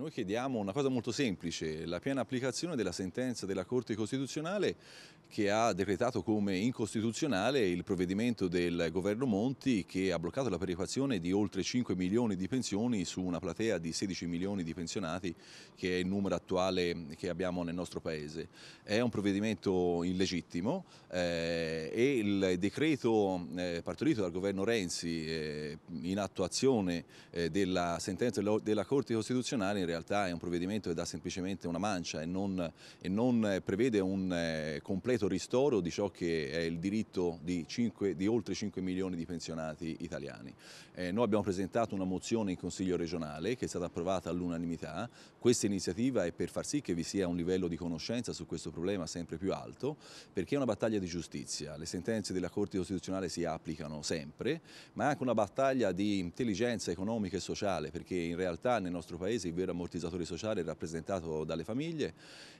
Noi chiediamo una cosa molto semplice, la piena applicazione della sentenza della Corte Costituzionale che ha decretato come incostituzionale il provvedimento del governo Monti che ha bloccato la perequazione di oltre 5 milioni di pensioni su una platea di 16 milioni di pensionati che è il numero attuale che abbiamo nel nostro paese. È un provvedimento illegittimo eh, e il decreto eh, partorito dal governo Renzi eh, in attuazione eh, della sentenza della Corte Costituzionale in realtà è un provvedimento che dà semplicemente una mancia e non, e non eh, prevede un eh, completo ristoro di ciò che è il diritto di, 5, di oltre 5 milioni di pensionati italiani. Eh, noi abbiamo presentato una mozione in Consiglio regionale che è stata approvata all'unanimità. Questa iniziativa è per far sì che vi sia un livello di conoscenza su questo problema sempre più alto perché è una battaglia di giustizia. Le sentenze della Corte Costituzionale si applicano sempre, ma è anche una battaglia di intelligenza economica e sociale perché in realtà nel nostro Paese il vero ammortizzatore sociale rappresentato dalle famiglie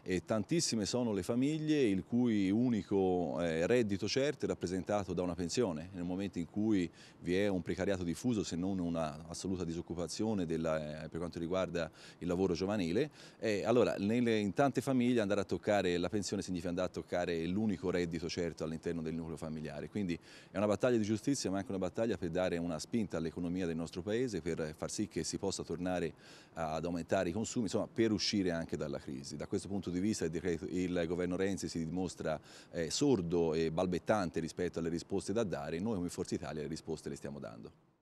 e tantissime sono le famiglie il cui unico eh, reddito certo è rappresentato da una pensione. Nel momento in cui vi è un precariato diffuso, se non un'assoluta disoccupazione della, eh, per quanto riguarda il lavoro giovanile, eh, allora nelle, in tante famiglie andare a toccare la pensione significa andare a toccare l'unico reddito certo all'interno del nucleo familiare. Quindi è una battaglia di giustizia ma anche una battaglia per dare una spinta all'economia del nostro Paese, per far sì che si possa tornare ad aumentare aumentare i consumi insomma, per uscire anche dalla crisi. Da questo punto di vista il, governo Renzi si dimostra eh, sordo e balbettante rispetto alle risposte da dare e noi come Forza Italia le risposte le stiamo dando.